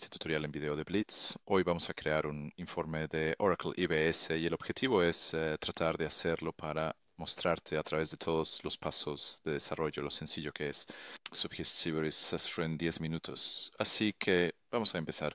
este tutorial en video de Blitz. Hoy vamos a crear un informe de Oracle IBS y el objetivo es eh, tratar de hacerlo para mostrarte a través de todos los pasos de desarrollo lo sencillo que es. Subject en 10 minutos. Así que vamos a empezar.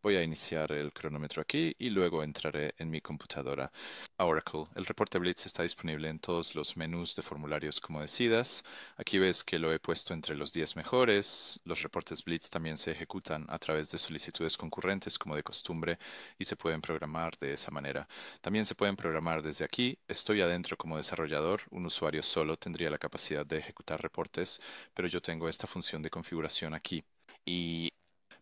Voy a iniciar el cronómetro aquí y luego entraré en mi computadora Oracle. El reporte Blitz está disponible en todos los menús de formularios como decidas. Aquí ves que lo he puesto entre los 10 mejores. Los reportes Blitz también se ejecutan a través de solicitudes concurrentes como de costumbre y se pueden programar de esa manera. También se pueden programar desde aquí. Estoy adentro como desarrollador. Un usuario solo tendría la capacidad de ejecutar reportes, pero yo tengo esta función de configuración aquí. Y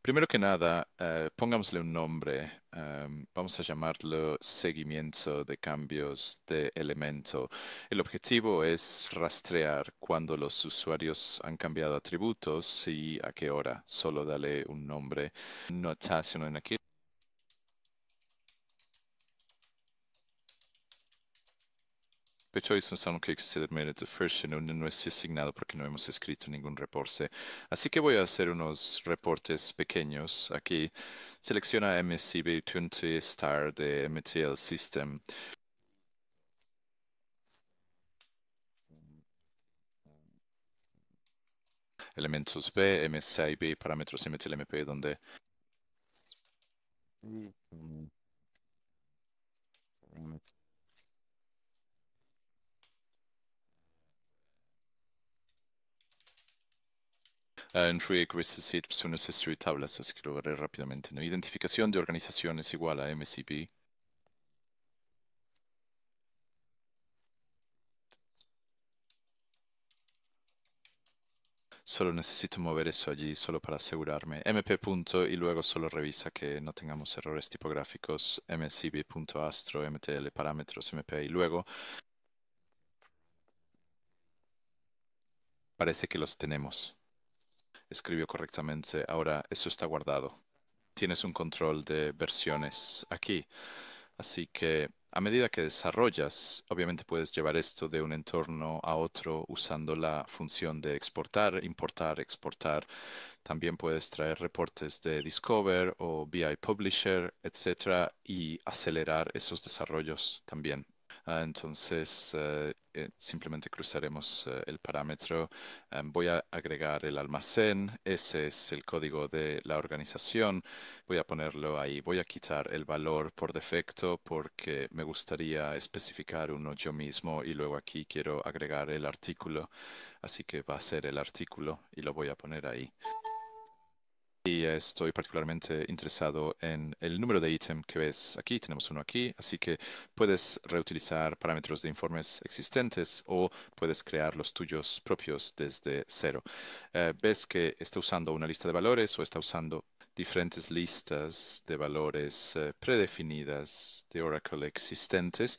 Primero que nada, eh, pongámosle un nombre. Em, vamos a llamarlo seguimiento de cambios de elemento. El objetivo es rastrear cuando los usuarios han cambiado atributos y a qué hora. Solo dale un nombre. Notación en aquí. PageOiSum que se the first no es asignado porque no hemos escrito ningún reporte. Así que voy a hacer unos reportes pequeños. Aquí selecciona mcb 20 star de MTL System. Elementos B, MSIB, parámetros MTLMP, donde... Mm. Ah, en Requisite pues, es una tablas, así que lo veré rápidamente. ¿no? Identificación de organizaciones igual a mcb. Solo necesito mover eso allí solo para asegurarme. mp. y luego solo revisa que no tengamos errores tipográficos. mcb.astro, mtl, parámetros, mp. Y luego parece que los tenemos escribió correctamente. Ahora eso está guardado. Tienes un control de versiones aquí. Así que a medida que desarrollas, obviamente puedes llevar esto de un entorno a otro usando la función de exportar, importar, exportar. También puedes traer reportes de Discover o BI Publisher, etcétera, y acelerar esos desarrollos también. Ah, entonces, eh, eh, simplemente cruzaremos eh, el parámetro. Ah, voy a agregar el almacén. Ese es el código de la organización. Voy a ponerlo ahí. Voy a quitar el valor por defecto porque me gustaría especificar uno yo mismo y luego aquí quiero agregar el artículo. Así que va a ser el artículo y lo voy a poner ahí. Y estoy particularmente interesado en el número de ítem que ves aquí. Tenemos uno aquí, así que puedes reutilizar parámetros de informes existentes o puedes crear los tuyos propios desde cero. Eh, ves que está usando una lista de valores o está usando diferentes listas de valores eh, predefinidas de Oracle existentes.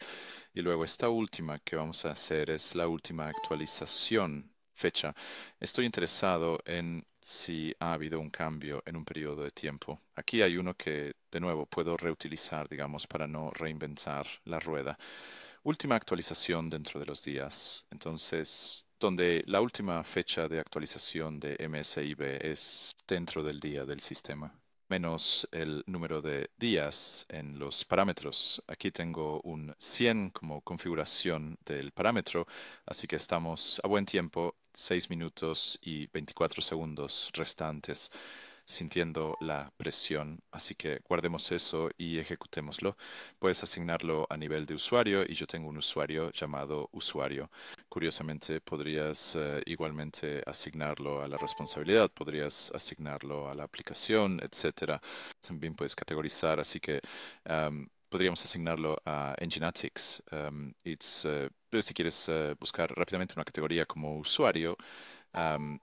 Y luego esta última que vamos a hacer es la última actualización fecha. Estoy interesado en si ha habido un cambio en un periodo de tiempo. Aquí hay uno que, de nuevo, puedo reutilizar, digamos, para no reinventar la rueda. Última actualización dentro de los días. Entonces, donde la última fecha de actualización de MSIB es dentro del día del sistema menos el número de días en los parámetros. Aquí tengo un 100 como configuración del parámetro, así que estamos a buen tiempo, 6 minutos y 24 segundos restantes sintiendo la presión, así que guardemos eso y ejecutémoslo. Puedes asignarlo a nivel de usuario y yo tengo un usuario llamado usuario. Curiosamente, podrías eh, igualmente asignarlo a la responsabilidad, podrías asignarlo a la aplicación, etcétera. También puedes categorizar, así que podríamos asignarlo a Enginatics. it's, eh, pero si quieres eh, buscar rápidamente una categoría como usuario,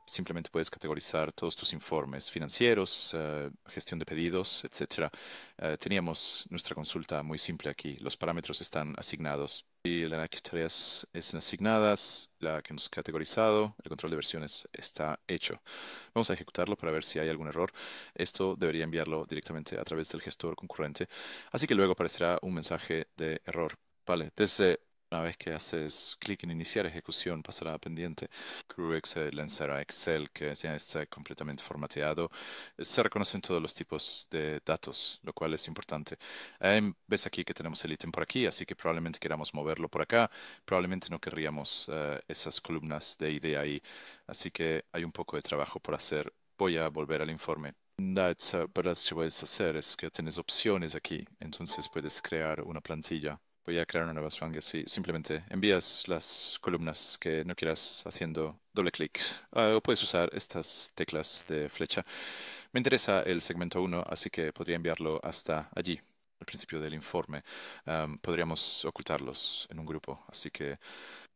simplemente puedes categorizar todos tus informes financieros, eh, gestión de pedidos, etc. Eh, teníamos nuestra consulta muy simple aquí. Los parámetros están asignados y las tareas están asignadas, la que hemos categorizado, el control de versiones está hecho. Vamos a ejecutarlo para ver si hay algún error. Esto debería enviarlo directamente a través del gestor concurrente, así que luego aparecerá un mensaje de error. Vale, desde una vez que haces clic en iniciar ejecución, pasará a pendiente. se lanzará Excel que ya está completamente formateado. Se reconocen todos los tipos de datos, lo cual es importante. Em, ves aquí que tenemos el ítem por aquí, así que probablemente queramos moverlo por acá. Probablemente no querríamos eh, esas columnas de ID ahí. Así que hay un poco de trabajo por hacer. Voy a volver al informe. pero lo que puedes hacer es que tienes opciones aquí, entonces puedes crear una plantilla voy a crear una nueva Strangus y simplemente envías las columnas que no quieras haciendo doble clic. Ah, o puedes usar estas teclas de flecha. Me interesa el segmento 1, así que podría enviarlo hasta allí, al principio del informe. podríamos ocultarlos en un grupo, así que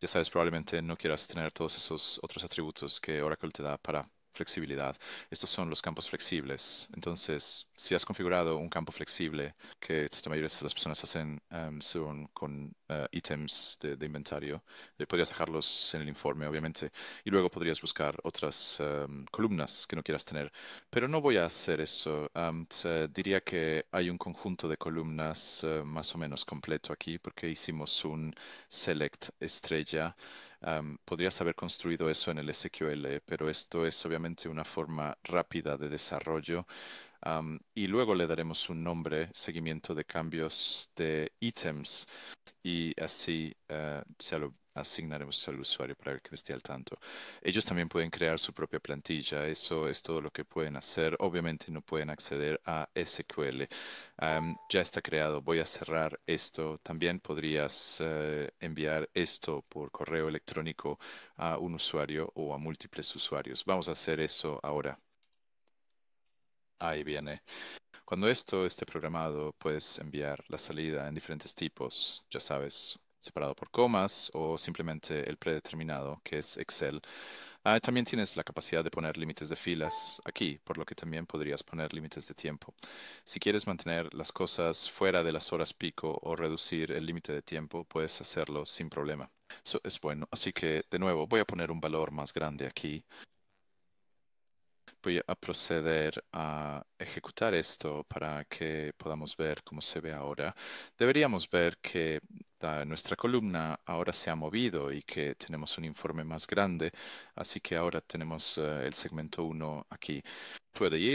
ya sabes, probablemente no quieras tener todos esos otros atributos que Oracle te da para flexibilidad. Estos son los campos flexibles. Entonces, si has configurado un campo flexible, que la mayoría de las personas hacen em, son con eh, ítems de, inventario, eh, podrías dejarlos en el informe, obviamente, y luego podrías buscar otras em, columnas que no quieras tener. Pero no voy a hacer eso. Em, diría que hay un conjunto de columnas eh, más o menos completo aquí, porque hicimos un select estrella podrías haber construido eso en el SQL, pero esto es obviamente una forma rápida de desarrollo. y luego le daremos un nombre, seguimiento de cambios de ítems, y así eh, se lo asignaremos al usuario para ver que esté al tanto. Ellos también pueden crear su propia plantilla, eso es todo lo que pueden hacer. Obviamente no pueden acceder a SQL. ya está creado, voy a cerrar esto. También podrías eh, enviar esto por correo electrónico a un usuario o a múltiples usuarios. Vamos a hacer eso ahora. Ahí viene. Cuando esto esté programado, puedes enviar la salida en diferentes tipos, ya sabes, separado por comas o simplemente el predeterminado, que es Excel. Ah, también tienes la capacidad de poner límites de filas aquí, por lo que también podrías poner límites de tiempo. Si quieres mantener las cosas fuera de las horas pico o reducir el límite de tiempo, puedes hacerlo sin problema. Eso es bueno. Así que, de nuevo, voy a poner un valor más grande aquí voy a proceder a ejecutar esto para que podamos ver cómo se ve ahora. Deberíamos ver que ah, nuestra columna ahora se ha movido y que tenemos un informe más grande, así que ahora tenemos eh, el segmento 1 aquí.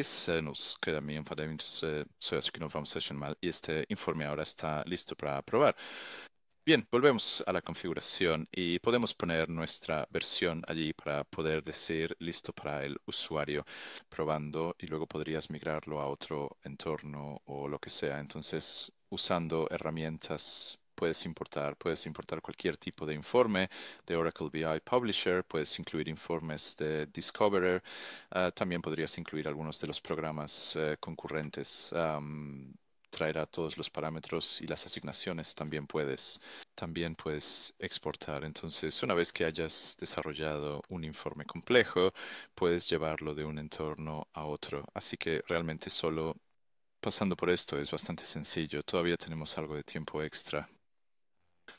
se nos queda mi enfadamiento, eh, que no vamos a y este informe ahora está listo para aprobar. Bien, volvemos a la configuración y podemos poner nuestra versión allí para poder decir listo para el usuario probando y luego podrías migrarlo a otro entorno o lo que sea. Entonces, usando herramientas puedes importar, puedes importar cualquier tipo de informe de Oracle BI Publisher, puedes incluir informes de Discoverer, ah, también podrías incluir algunos de los programas eh, concurrentes traerá todos los parámetros y las asignaciones también puedes, también puedes exportar. Entonces, una vez que hayas desarrollado un informe complejo, puedes llevarlo de un entorno a otro. Así que realmente solo pasando por esto es bastante sencillo. Todavía tenemos algo de tiempo extra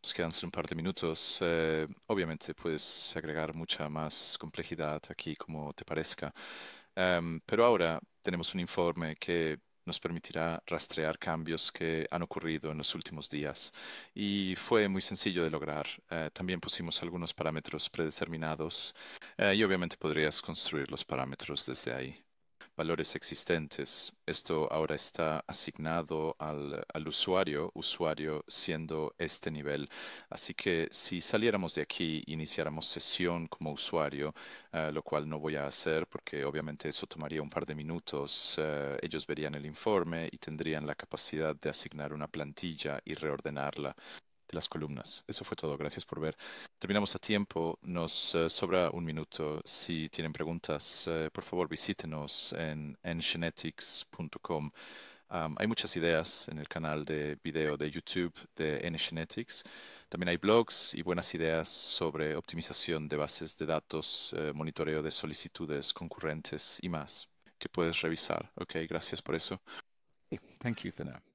nos quedan un par de minutos. Eh, obviamente puedes agregar mucha más complejidad aquí como te parezca. Em, pero ahora tenemos un informe que nos permitirá rastrear cambios que han ocurrido en los últimos días y fue muy sencillo de lograr. Eh, también pusimos algunos parámetros predeterminados eh, y obviamente podrías construir los parámetros desde ahí valores existentes. Esto ahora está asignado al, usuario, usuario siendo este nivel. Así que si saliéramos de aquí, iniciáramos sesión como usuario, eh, lo cual no voy a hacer porque obviamente eso tomaría un par de minutos. Eh, ellos verían el informe y tendrían la capacidad de asignar una plantilla y reordenarla las columnas. Eso fue todo. Gracias por ver. Terminamos a tiempo. Nos eh, sobra un minuto. Si tienen preguntas, eh, por favor visítenos en ngenetics.com. hay muchas ideas en el canal de video de YouTube de ngenetics. También hay blogs y buenas ideas sobre optimización de bases de datos, eh, monitoreo de solicitudes concurrentes y más que puedes revisar. Ok, gracias por eso. Thank you